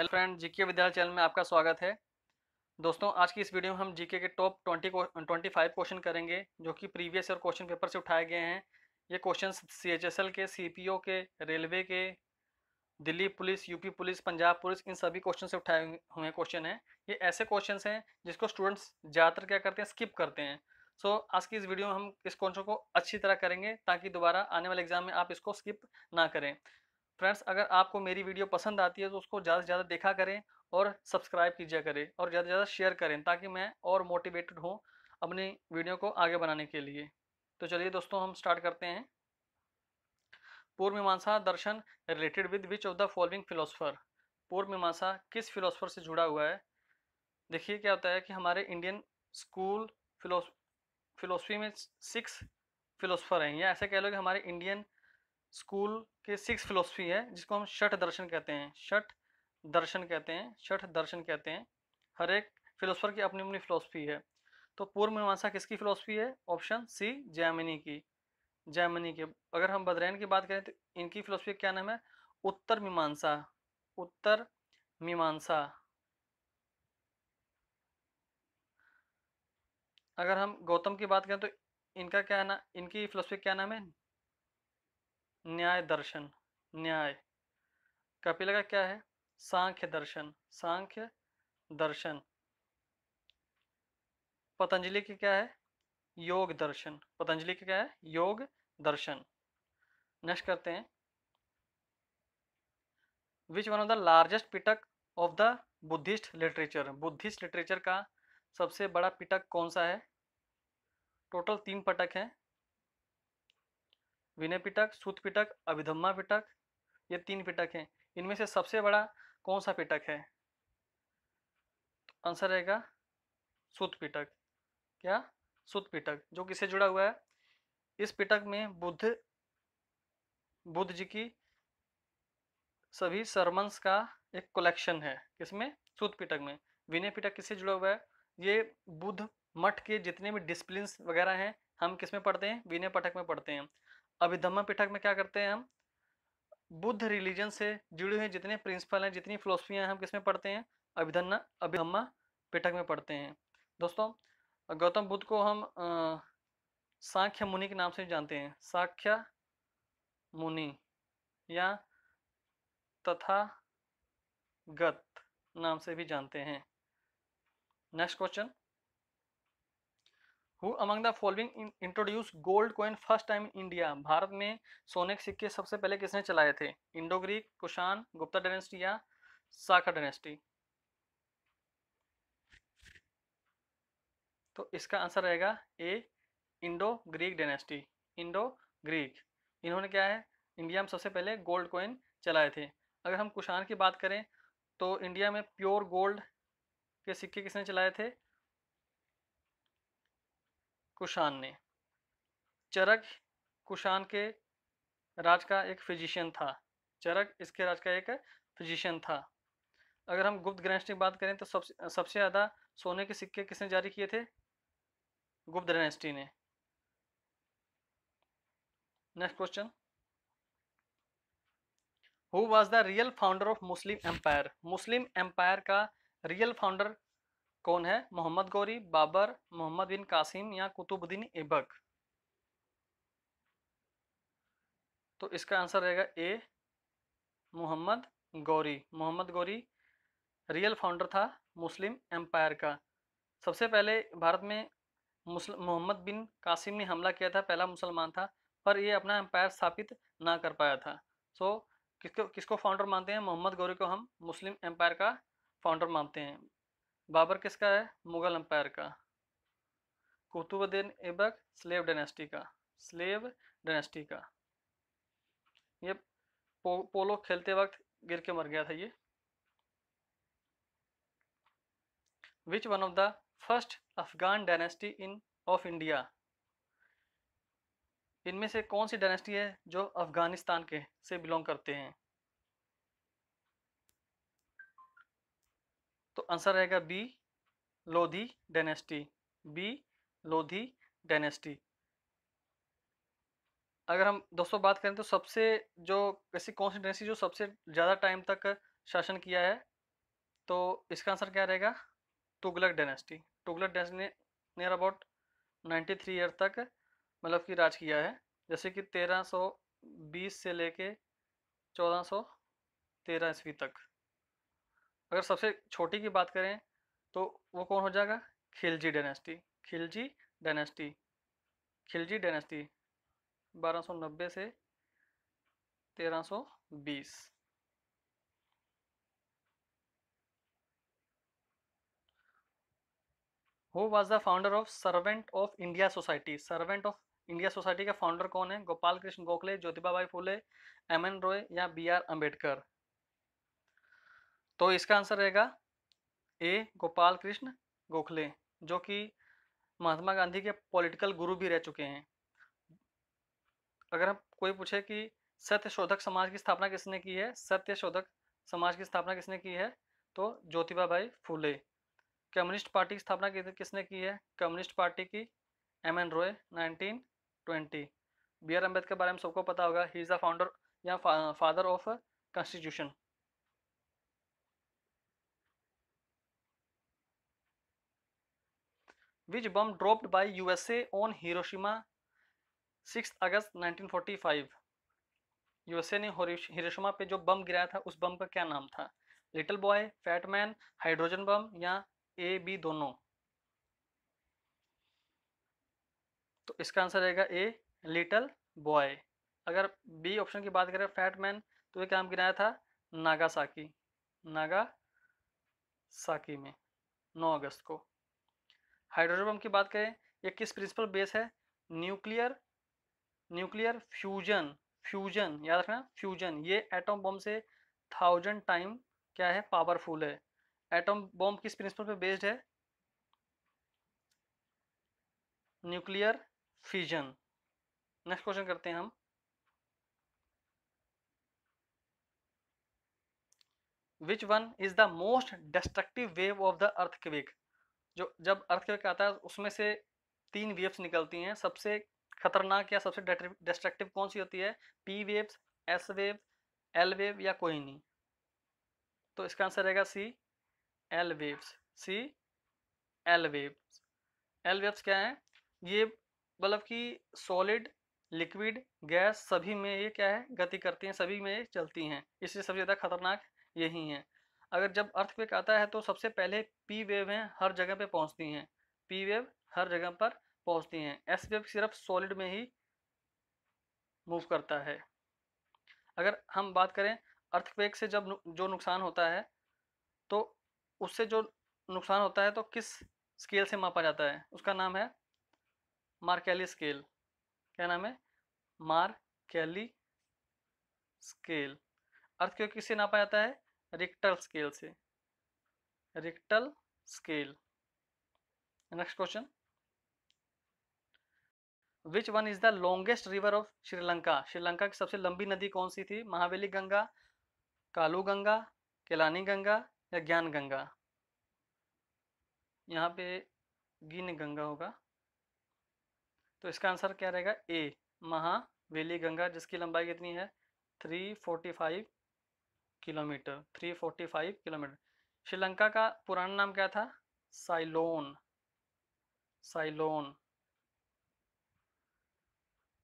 hello friend GK Vidyalaya channel में आपका स्वागत है दोस्तों आज की इस वीडियो में हम जीके के top twenty twenty five question करेंगे जो कि प्रीवियस ईयर क्वेश्चन पेपर से उठाए गए हैं ये question C H S L के सी पी ओ के रेलवे के Delhi police UP police Punjab police इन सभी क्वेश्चन से उठाए हुए क्वेश्चन हैं ये ऐसे क्वेश्चन हैं जिसको स्टूडेंट्स ज़्यादातर क्या करते हैं स्किप करते हैं सो so, आज की इस वीडियो में हम इस क्वेश्चन को अच्छी तरह करेंगे ताकि दोबारा आने वाले एग्जाम में आप इसको स्किप ना करें फ्रेंड्स अगर आपको मेरी वीडियो पसंद आती है तो उसको ज़्यादा से ज़्यादा देखा करें और सब्सक्राइब कीजिए करें और ज़्यादा से ज़्यादा शेयर करें ताकि मैं और मोटिवेटेड हूँ अपनी वीडियो को आगे बनाने के लिए तो चलिए दोस्तों हम स्टार्ट करते हैं पूर्व मीमांसा दर्शन related with which of the following philosopher Purva Mimamsa किस फिलोसफर से जुड़ा हुआ है देखिए क्या होता है कि हमारे इंडियन स्कूल फिलोस फिलोसफी में सिक्स फिलोसफर हैं या ऐसे कह लो कि हमारे इंडियन स्कूल के सिक्स फिलोसफी है जिसको हम शठ दर्शन कहते हैं शठ दर्शन कहते हैं शठ दर्शन कहते हैं हर एक फिलोसफर की अपनी अपनी फिलोसफी है तो पूर्व मीमांसा किसकी फिलोसफी है ऑप्शन सी जैमिनी की जैमिनी के अगर हम बदरैन की बात करें तो इनकी फिलोसफी क्या नाम है उत्तर मीमांसा उत्तर मीमांसा अगर हम गौतम की बात करें तो इनका क्या ना इनकी फिलोसफी क्या नाम है न्याय दर्शन न्याय कपिल का क्या है सांख्य दर्शन सांख्य दर्शन पतंजलि की क्या है योग दर्शन पतंजलि की क्या है योग दर्शन नेक्स्ट करते हैं which one of the largest Pitaka of the Buddhist literature Buddhist literature का सबसे बड़ा पिटक कौन सा है टोटल तीन पटक हैं विनय पिटक सूत पिटक अभिधम्मा पिटक ये तीन पिटक हैं इनमें से सबसे बड़ा कौन सा पिटक है आंसर रहेगा सूत पिटक क्या सूत पिटक जो किससे जुड़ा हुआ है इस पिटक में बुद्ध बुद्ध जी की सभी सरमंस का एक कलेक्शन है किसमें सूत पिटक में विनय पिटक किससे जुड़ा हुआ है ये बुद्ध मठ के जितने भी डिसप्लिन वगैरह हैं हम किस में पढ़ते हैं विनय पटक में पढ़ते हैं अभिधम्मा पीठक में क्या करते हैं हम बुद्ध रिलीजन से जुड़े हुए जितने प्रिंसिपल हैं जितनी फिलोसफियाँ हैं हम किस में पढ़ते हैं अभिधन्ना अभिधम्मा पीठक में पढ़ते हैं दोस्तों गौतम बुद्ध को हम आ, सांख्य मुनि के नाम से जानते हैं साख्य मुनि या तथा गत नाम से भी जानते हैं next question who among the following introduce gold coin first time in India Bharat में सोने के सिक्के सबसे पहले किसने चलाए थे Indo Greek Kushan Gupta dynasty या साखा डायनेस्टी तो इसका आंसर रहेगा A Indo Greek dynasty Indo Greek इन्होंने क्या है इंडिया में सबसे पहले गोल्ड कोइन चलाए थे अगर हम कुशान की बात करें तो इंडिया में प्योर गोल्ड के सिक्के किसने चलाए थे कुशान ने चरक कुशान के राज का एक फिजिशियन था चरक इसके राज का एक फिजिशियन था अगर हम गुप्त ग्रंथ की बात करें तो सबसे सबसे ज़्यादा सोने के सिक्के किसने जारी किए थे गुप्त डायनेस्टी ने next question who was the real founder of Muslim empire Muslim empire का रियल फाउंडर कौन है मोहम्मद गौरी बाबर मोहम्मद बिन कासिम या कुतुबुद्दीन ऐबक तो इसका आंसर रहेगा A Mohammed Ghori Mohammed Ghori real founder था मुस्लिम एम्पायर का सबसे पहले भारत में मोहम्मद बिन कासिम ने हमला किया था पहला मुसलमान था पर ये अपना एम्पायर स्थापित ना कर पाया था सो किसको किसको फाउंडर मानते हैं मोहम्मद गौरी को हम मुस्लिम एम्पायर का फाउंडर मानते हैं बाबर किसका है मुगल अम्पायर का कुतुबुद्दीन ऐबक स्लेव डायनेस्टी का स्लेव डायनेस्टी का ये पो, पोलो खेलते वक्त गिर के मर गया था ये which one of the first Afghan dynasty in of India इनमें से कौन सी डायनेस्टी है जो अफगानिस्तान के से बिलोंग करते हैं तो आंसर रहेगा B Lodhi dynasty B Lodhi dynasty अगर हम दोस्तों बात करें तो सबसे जो ऐसी कौन सी डायनेस्टी जो सबसे ज़्यादा टाइम तक शासन किया है तो इसका आंसर क्या रहेगा तुगलक डायनेस्टी तुगलक डायनेस्टी ने नियर अबाउट 93 ईयर तक मतलब कि राज किया है जैसे कि 1320 से लेके 1413 ईस्वी तक अगर सबसे छोटी की बात करें तो वो कौन हो जाएगा Khilji dynasty Khilji dynasty Khilji dynasty 1290 से 1320 who was the founder of servant of India society servant of India society का फाउंडर कौन है गोपाल कृष्ण गोखले ज्योतिबा फूले एम एन रॉय या बी आर अम्बेडकर तो इसका आंसर रहेगा ए गोपाल कृष्ण गोखले जो कि महात्मा गांधी के पॉलिटिकल गुरु भी रह चुके हैं अगर हम कोई पूछे कि सत्य शोधक समाज की स्थापना किसने की है सत्य शोधक समाज की स्थापना किसने की है तो ज्योतिबा भाई फूले कम्युनिस्ट पार्टी की स्थापना किसने की है कम्युनिस्ट पार्टी की M N Roy 1920 B R Ambedkar के बारे में सबको पता होगा ही इज़ द फाउंडर या father of constitution which bomb dropped by USA on Hiroshima six August 1945 USA ने हिरोशिमा पे जो बम गिराया था उस बम का क्या नाम था little boy fatman hydrogen bomb या ए बी दोनों तो इसका आंसर रहेगा ए लिटल बॉय अगर बी ऑप्शन की बात करें फैटमैन तो ये क्या गिराया था नागासाकी नागासाकी में 9 अगस्त को हाइड्रोजन बम की बात करें ये किस प्रिंसिपल बेस है न्यूक्लियर न्यूक्लियर फ्यूजन फ्यूजन याद रखना फ्यूजन ये एटम बम से थाउजेंड टाइम क्या है पावरफुल है एटम बम किस प्रिंसिपल पे बेस्ड है न्यूक्लियर फ्यूजन नेक्स्ट क्वेश्चन करते हैं हम which one is the most destructive wave of the earthquake जो जब अर्थक्वेक आता है उसमें से तीन वेव्स निकलती हैं सबसे खतरनाक या सबसे डिस्ट्रक्टिव कौन सी होती है P waves S wave L wave या कोई नहीं तो इसका आंसर रहेगा C L waves C L waves L waves क्या है ये मतलब कि सॉलिड लिक्विड गैस सभी में ये क्या है गति करती हैं सभी में ये चलती हैं इसलिए सबसे ज़्यादा खतरनाक यही हैं अगर जब अर्थक्वेक आता है तो सबसे पहले पी वेव हैं हर जगह पे पहुंचती हैं पी वेव हर जगह पर पहुंचती हैं एस वेव सिर्फ सॉलिड में ही मूव करता है अगर हम बात करें अर्थक्वेक से जब जो नुकसान होता है तो उससे जो नुकसान होता है तो किस स्केल से मापा जाता है उसका नाम है मार्केली स्केल क्या नाम है मार्केली स्केल अर्थक्वेक किससे नापा जाता है रिक्टल स्केल से Richter scale next question which one is the longest river of Sri Lanka Sri Lanka की सबसे लंबी नदी कौन सी थी महावेली गंगा कालू गंगा केलानी गंगा या ज्ञान गंगा यहाँ पे गिन गंगा होगा तो इसका आंसर क्या रहेगा ए महावेली गंगा जिसकी लंबाई कितनी है three forty five kilometre 345 kilometre Sri Lanka का पुराना नाम क्या था साइलोन साइलोन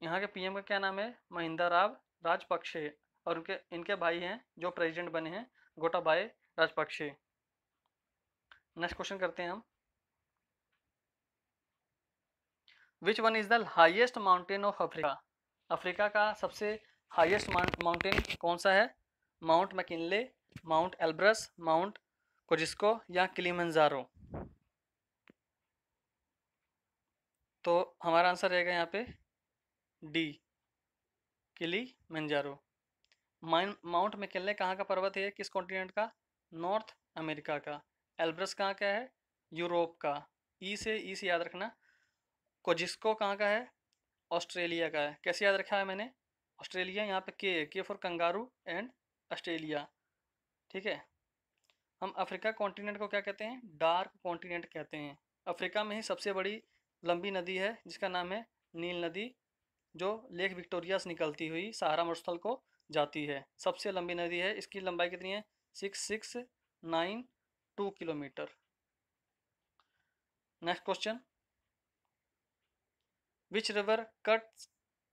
यहाँ के पीएम का क्या नाम है महिंदा राव राजपक्षे और उनके इनके भाई हैं जो प्रेसिडेंट बने हैं गोटाबाय राजपक्षे नेक्स्ट क्वेश्चन करते हैं हम which one is the highest mountain of Africa Africa का सबसे हाइएस्ट माउंटेन कौन सा है mount McKinley mount Elbrus mount Kosciuszko या किलीमंजारो तो हमारा आंसर रहेगा यहाँ पे डी किली मंजारो माउंट मकिनले कहाँ का पर्वत है किस कॉन्टिनेंट का नॉर्थ अमेरिका का एल्ब्रस कहाँ का है यूरोप का ई e से ई e से याद रखना कोजिस्को कहाँ का है ऑस्ट्रेलिया का है कैसे याद रखा है मैंने ऑस्ट्रेलिया यहाँ पे के के फॉर कंगारू एंड ऑस्ट्रेलिया ठीक है हम अफ्रीका कॉन्टिनेंट को क्या कहते हैं डार्क कॉन्टिनेंट कहते हैं अफ्रीका में ही सबसे बड़ी लंबी नदी है जिसका नाम है नील नदी जो लेक विक्टोरिया से निकलती हुई सहारा मरुस्थल को जाती है सबसे लंबी नदी है इसकी लंबाई कितनी है six six nine two kilometre next question which river cut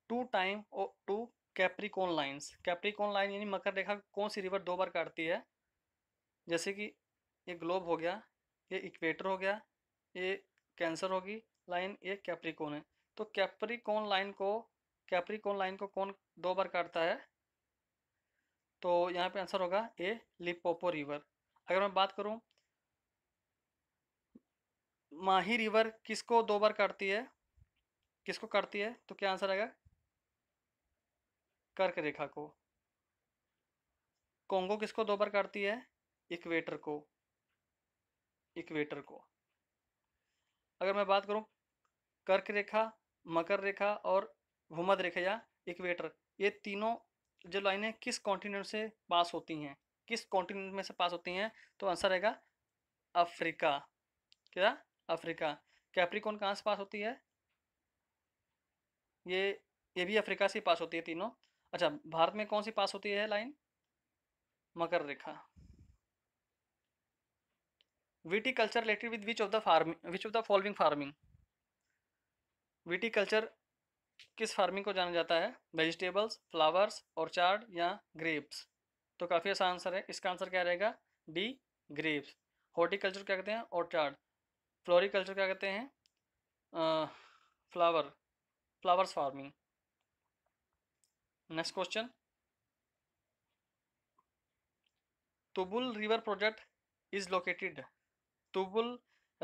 two time two Capricorn lines Capricorn line यानी मकर रेखा कौन सी रिवर दो बार काटती है जैसे कि ये ग्लोब हो गया ये इक्वेटर हो गया ये कैंसर होगी लाइन ये कैप्रिकोन है तो कैप्रिकोन लाइन को कैप्रिकोन लाइन को कौन दो बार काटता है तो यहाँ पे आंसर होगा ए लिपोपो रिवर अगर मैं बात करूँ माही रिवर किसको दो बार काटती है किसको काटती है तो क्या आंसर आएगा कर्क रेखा को कोंगो किसको दो बार काटती है इक्वेटर को इक्वेटर को अगर मैं बात करूं कर्क रेखा मकर रेखा और भूमध रेखा या इक्वेटर ये तीनों जो लाइनें किस कॉन्टिनेंट से पास होती हैं किस कॉन्टिनेंट में से पास होती हैं तो आंसर रहेगा अफ्रीका क्या अफ्रीका कैप्रिकोन कहाँ से पास होती है ये ये भी अफ्रीका से पास होती है तीनों अच्छा भारत में कौन सी पास होती है लाइन मकर रेखा culture related with which of the farming which of the following farming viticulture किस फार्मिंग को जाना जाता है वेजिटेबल्स फ्लावर्स ऑर्चार्ड या ग्रेप्स तो काफ़ी ऐसा आंसर है इसका आंसर क्या रहेगा डी ग्रेप्स हॉर्टिकल्चर क्या कहते हैं ऑर्चार्ड फ्लोरिकल्चर क्या कहते हैं flower flowers farming next question Tulbul river project is located Tulbul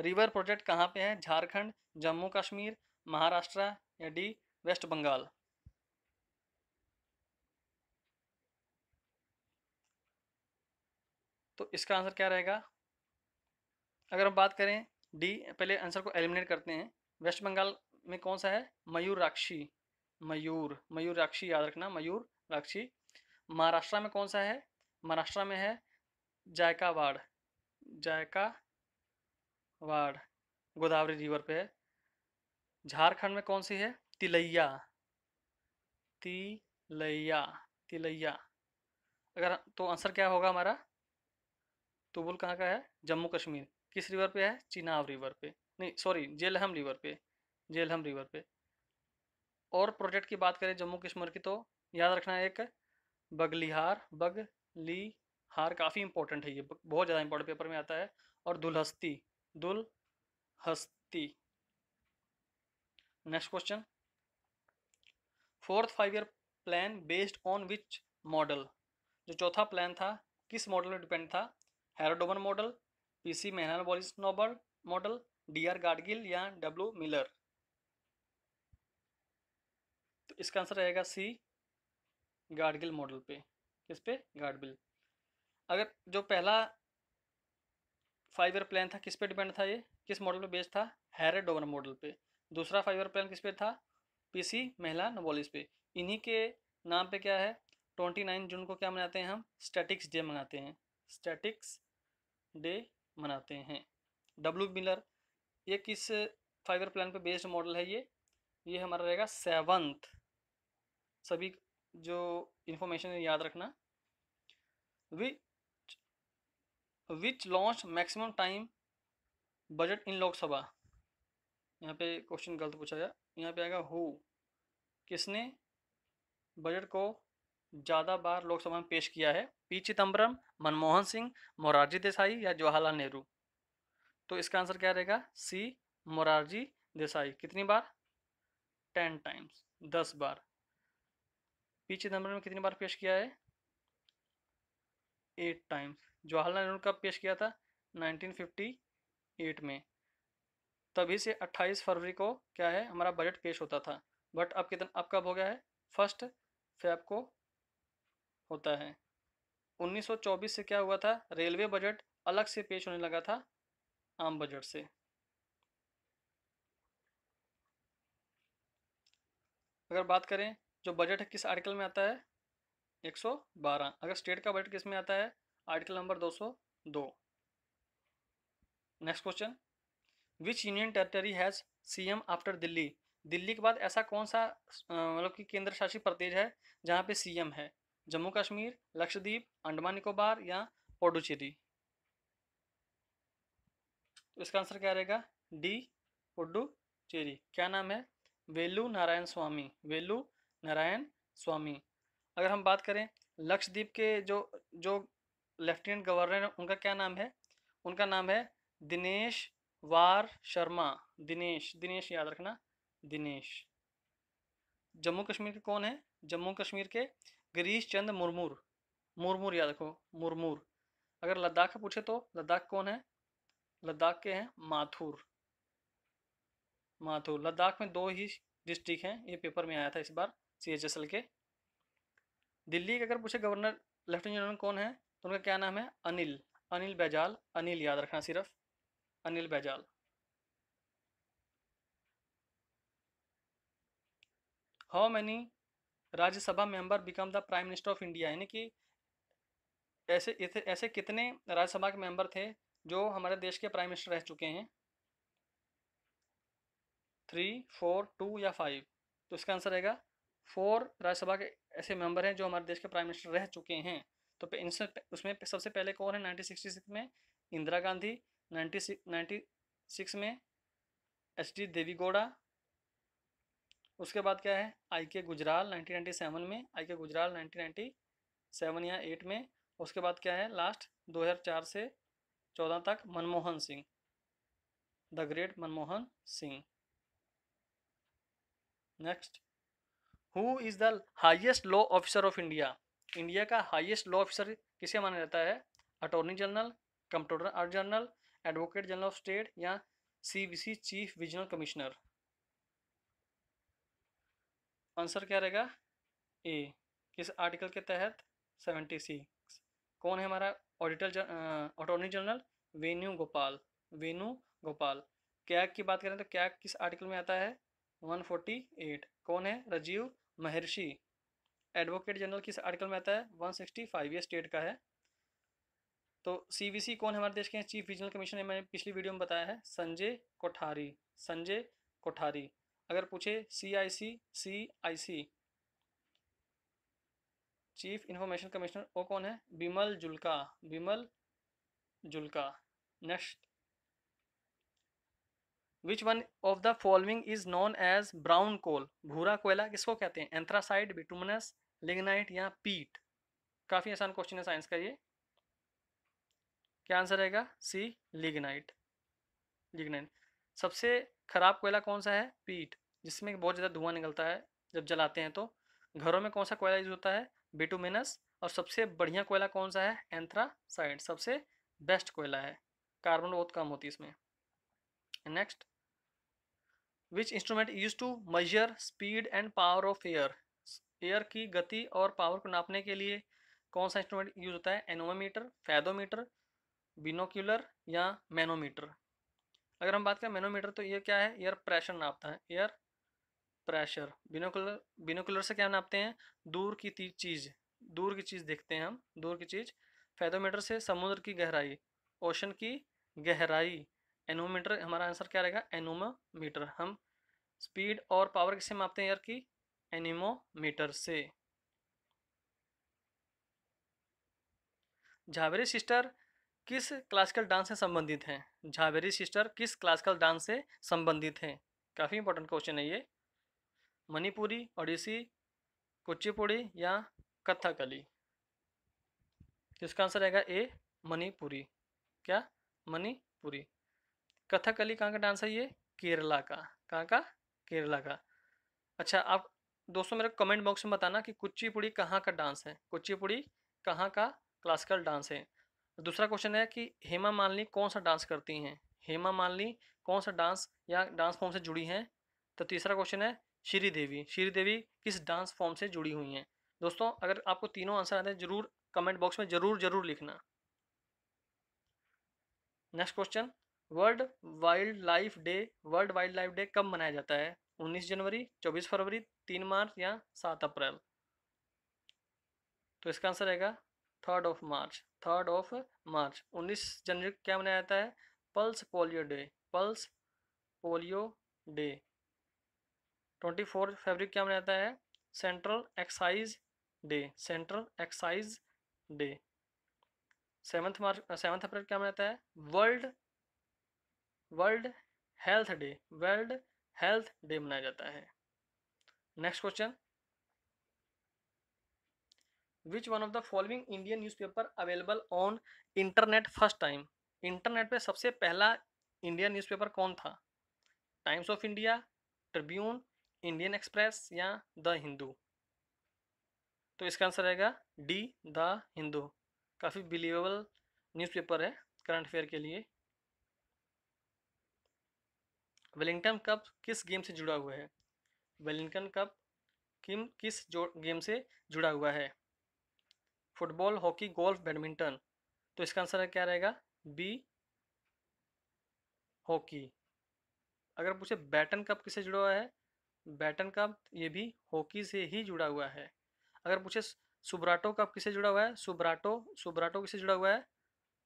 river project कहाँ पे है झारखंड जम्मू कश्मीर महाराष्ट्र या डी वेस्ट बंगाल तो इसका आंसर क्या रहेगा अगर हम बात करें डी पहले आंसर को एलिमिनेट करते हैं वेस्ट बंगाल में कौन सा है मयूराक्षी मयूर मयूर राक्षी याद रखना मयूर राक्षी महाराष्ट्र में कौन सा है महाराष्ट्र में है जायकावाड़ जायकावाड़ गोदावरी रिवर पे है झारखंड में कौन सी है तिलैया तिलैया तिलैया अगर तो आंसर क्या होगा हमारा तुबुल कहाँ का है जम्मू कश्मीर किस रिवर पे है चिनाव रिवर पे नहीं सॉरी जेलहम रिवर पे जेलहम रिवर पे और प्रोजेक्ट की बात करें जम्मू कश्मीर की तो याद रखना एक बगलिहार हार काफ़ी इंपॉर्टेंट है ये बहुत ज़्यादा इंपॉर्टेंट पेपर में आता है और दुलहस्ती हस्ती next question fourth five year plan based on which model जो चौथा प्लान था किस मॉडल में डिपेंड था Harrod Domar model P C Mahalanobis model D R Gadgil या डब्ल्यू मिलर तो इसका आंसर रहेगा सी गाडगिल मॉडल पे किस पे गार्डबिल अगर जो पहला फाइबर प्लान था किस पे डिपेंड था ये किस मॉडल पे बेस्ड था हैरे डोवर मॉडल पे दूसरा फाइबर प्लान किस पे था पीसी महिला नोबोलिस पे इन्हीं के नाम पे क्या है ट्वेंटी नाइन जून को क्या मनाते हैं हम स्टैटिक्स डे मनाते हैं स्टैटिक्स डे मनाते हैं डब्ल्यू मिलर ये किस फाइवर प्लान पे बेस्ड मॉडल है ये ये हमारा रहेगा सेवंथ सभी जो इन्फॉर्मेशन याद रखना which which launch maximum time budget in Lok Sabha यहाँ पे क्वेश्चन गलत पूछा गया यहाँ पे आएगा हु किसने बजट को ज़्यादा बार लोकसभा में पेश किया है पी चिदम्बरम मनमोहन सिंह मोरारजी देसाई या जवाहरलाल नेहरू तो इसका आंसर क्या रहेगा सी मोरारजी देसाई कितनी बार टेन टाइम्स दस बार पी चिदम्बरम ने कितनी बार पेश किया है एट टाइम्स जवाहरलाल नेहरू कब पेश किया था 1958 में तभी से 28 फरवरी को क्या है हमारा बजट पेश होता था बट अब कितना अब कब हो गया है फर्स्ट फैब को होता है 1924 से क्या हुआ था रेलवे बजट अलग से पेश होने लगा था आम बजट से अगर बात करें जो बजट है किस आर्टिकल में आता है 112 अगर स्टेट का बजट किस में आता है article number 202 next question which union territory has CM after Delhi Delhi के बाद ऐसा कौन सा मतलब कि केंद्र शासित प्रदेश है जहाँ पे सीएम है जम्मू कश्मीर लक्षद्वीप अंडमान निकोबार या पोडुचेरी तो इसका आंसर क्या रहेगा डी पोडुचेरी क्या नाम है वेलू नारायण स्वामी वेलू नारायण स्वामी अगर हम बात करें लक्षद्वीप के जो जो लेफ्टिनेंट गवर्नर हैं उनका क्या नाम है उनका नाम है दिनेश वार शर्मा दिनेश दिनेश याद रखना दिनेश जम्मू कश्मीर के कौन है जम्मू कश्मीर के गिरीश चंद मुर्मूर मुर्मूर याद रखो मुर्मूर अगर लद्दाख का पूछे तो लद्दाख कौन है लद्दाख के हैं माथुर माथुर लद्दाख में दो ही डिस्ट्रिक्ट हैं ये पेपर में आया था इस बार सी एच एस एल के दिल्ली के अगर पूछे गवर्नर लेफ्टिनेंट जनरल कौन है तो उनका क्या नाम है अनिल अनिल बैजाल अनिल याद रखना सिर्फ Anil Baijal how many Rajya Sabha member become the prime minister of India यानी कि ऐसे ऐसे कितने राज्यसभा के मेंबर थे जो हमारे देश के प्राइम मिनिस्टर रह चुके हैं थ्री फोर टू या फाइव तो इसका आंसर रहेगा फोर राज्यसभा के ऐसे मेंबर हैं जो हमारे देश के प्राइम मिनिस्टर रह चुके हैं तो इनसे उसमें सबसे पहले कौन है नाइनटीन में इंदिरा गांधी नाइनटी सिक्स में एच डी देवी गौड़ा उसके बाद क्या है आई के गुजराल 1997 में आई के गुजराल 1997 या 8 में उसके बाद क्या है लास्ट 2004 से 14 तक Manmohan Singh the great Manmohan Singh next who is the highest law officer of India India का हाइएस्ट लॉ ऑफिसर किसे माना जाता है attorney general computer general advocate general of state या CBC chief regional commissioner answer क्या रहेगा ए किस आर्टिकल के तहत सेवेंटी सिक्स कौन है हमारा auditor attorney general Venu Gopal Venu Gopal CAG की बात करें तो कैग किस आर्टिकल में आता है वन फोर्टी एट कौन है राजीव महर्षि एडवोकेट जनरल किस आर्टिकल में आता है वन सिक्सटी फाइव ये स्टेट का है तो सी कौन हमारे देश के हैं चीफ रीजनल है मैंने पिछली वीडियो में बताया है संजय कोठारी संजय कोठारी अगर पूछे C I C C I C chief information commissioner वो कौन है Bimal Julka Bimal Julka next which one of the following is known as brown coal भूरा कोयला किसको कहते हैं एंथ्रासाइड बिटुमनस लिग्नाइट या पीट काफ़ी आसान क्वेश्चन है साइंस का ये क्या आंसर रहेगा सी लिग्नाइट लिग्नाइट सबसे खराब कोयला कौन सा है पीट जिसमें बहुत ज़्यादा धुआं निकलता है जब जलाते हैं तो घरों में कौन सा कोयला यूज होता है बिटुमिनस और सबसे बढ़िया कोयला कौन सा है एंथ्रासाइड सबसे बेस्ट कोयला है कार्बन बहुत कम होती है इसमें next which instrument use to measure speed and power of air air की गति और पावर को नापने के लिए कौन सा इंस्ट्रूमेंट यूज होता है एनोमीटर फैदोमीटर बिनोक्यूलर या मैनोमीटर अगर हम बात करें मैनोमीटर तो ये क्या है एयर प्रेशर नापता है एयर प्रेशर बिनोकुलर बिनोकुलर से क्या नापते हैं दूर की चीज़ दूर की चीज़ देखते हैं हम दूर की चीज़ फैदोमीटर से समुद्र की गहराई ओशन की गहराई एनोमीटर हमारा आंसर क्या रहेगा एनोमोमीटर हम स्पीड और पावर किससे मापते हैं यार की एनिमोमीटर से झावेरी सिस्टर किस क्लासिकल डांस से संबंधित हैं झावेरी सिस्टर किस क्लासिकल डांस से संबंधित हैं काफ़ी इंपॉर्टेंट क्वेश्चन है ये मणिपुरी ओडिसी कुचिपुड़ी या कथकली इसका आंसर रहेगा ए मणिपुरी क्या मणिपुरी कथकली कहाँ का डांस है ये केरला का कहाँ का केरला का अच्छा आप दोस्तों मेरे कमेंट बॉक्स में बताना कि कुचिपुड़ी कहाँ का डांस है कुचिपुड़ी कहाँ का क्लासिकल डांस है दूसरा क्वेश्चन है कि हेमा मालिनी कौन सा डांस करती हैं हेमा मालिनी कौन सा डांस या डांस फॉर्म से जुड़ी हैं तो तीसरा क्वेश्चन है श्री देवी श्री देवी किस डांस फॉर्म से जुड़ी हुई हैं दोस्तों अगर आपको तीनों आंसर आते हैं जरूर कमेंट बॉक्स में जरूर जरूर लिखना next question world wild life day world wild life day कब मनाया जाता है 19 जनवरी 24 फरवरी 3 मार्च या 7 अप्रैल तो इसका आंसर रहेगा third of March third of March 19 जनवरी क्या मनाया जाता है pulse polio day pulse polio day 24 फरवरी क्या मनाया जाता है central excise day central excise day seventh March seventh April क्या मनाया जाता है world world health day world health day मनाया जाता है next question which one of the following Indian newspaper available on internet first time internet पे सबसे पहला इंडियन न्यूज़पेपर कौन था times of India tribune Indian express या द हिंदू तो इसका आंसर रहेगा डी द हिंदू काफ़ी बिलीवेबल न्यूज़पेपर है करंट अफेयर के लिए वेलिंगटन कप किस गेम से जुड़ा हुआ है वेलिंगटन कप किम किस गेम से जुड़ा हुआ है फुटबॉल हॉकी गोल्फ बैडमिंटन तो इसका आंसर क्या रहेगा बी हॉकी अगर पूछे बैटन कप किससे जुड़ा हुआ है बैटन कप ये भी हॉकी से ही जुड़ा हुआ है अगर पूछे सुब्राटो कप किससे जुड़ा हुआ है सुब्राटो सुब्राटो किससे जुड़ा हुआ है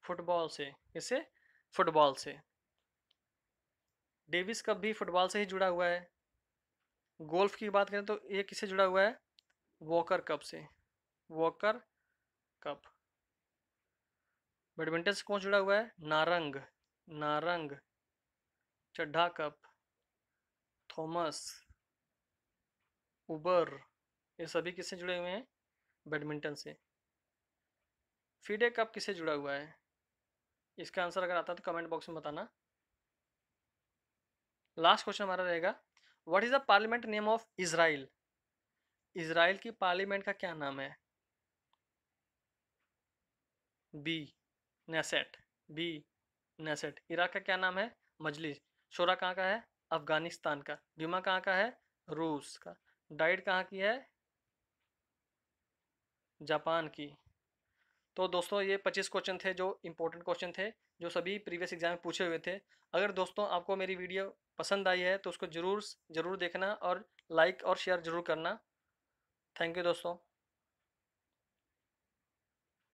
फुटबॉल से किससे फुटबॉल से डेविस कप भी फुटबॉल से ही जुड़ा हुआ है गोल्फ की बात करें तो ये किससे जुड़ा हुआ है वॉकर कप से वॉकर कप बैडमिंटन से कौन जुड़ा हुआ है Narang Narang Chadha cup Thomas Uber ये सभी किससे जुड़े हुए हैं बैडमिंटन से फीडे कप किससे जुड़ा हुआ है इसका आंसर अगर आता है तो कमेंट बॉक्स में बताना लास्ट क्वेश्चन हमारा रहेगा what is the parliament name of Israel Israel की पार्लियामेंट का क्या नाम है B Knesset B Knesset Iraq का क्या नाम है मजलिस शोरा कहाँ का है अफगानिस्तान का बीमा कहाँ का है रूस का डाइट कहाँ की है जापान की तो दोस्तों ये 25 क्वेश्चन थे जो इम्पोर्टेंट क्वेश्चन थे जो सभी प्रीवियस एग्जाम में पूछे हुए थे अगर दोस्तों आपको मेरी वीडियो पसंद आई है तो उसको ज़रूर ज़रूर देखना और लाइक और शेयर ज़रूर करना थैंक यू दोस्तों